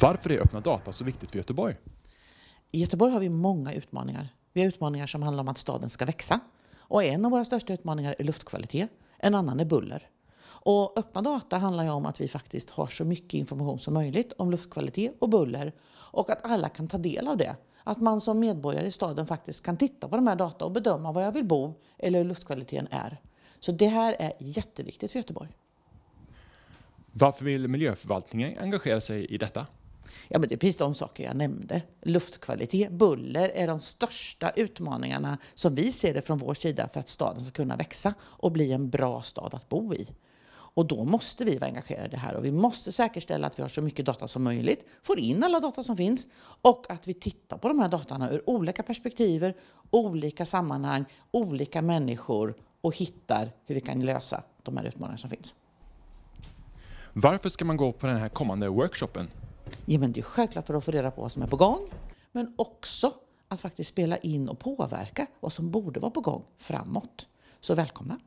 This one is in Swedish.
Varför är öppna data så viktigt för Göteborg? I Göteborg har vi många utmaningar. Vi har utmaningar som handlar om att staden ska växa. Och en av våra största utmaningar är luftkvalitet. En annan är buller. Och öppna data handlar ju om att vi faktiskt har så mycket information som möjligt om luftkvalitet och buller och att alla kan ta del av det. Att man som medborgare i staden faktiskt kan titta på de här data och bedöma var jag vill bo eller hur luftkvaliteten är. Så det här är jätteviktigt för Göteborg. Varför vill miljöförvaltningen engagera sig i detta? Ja, men det är precis de saker jag nämnde. Luftkvalitet, buller är de största utmaningarna som vi ser det från vår sida för att staden ska kunna växa och bli en bra stad att bo i. Och då måste vi vara engagerade i det här och vi måste säkerställa att vi har så mycket data som möjligt, får in alla data som finns och att vi tittar på de här datorna ur olika perspektiv, olika sammanhang, olika människor och hittar hur vi kan lösa de här utmaningarna som finns. Varför ska man gå på den här kommande workshopen? Ja, men det är självklart för att få reda på vad som är på gång, men också att faktiskt spela in och påverka vad som borde vara på gång framåt. Så välkomna!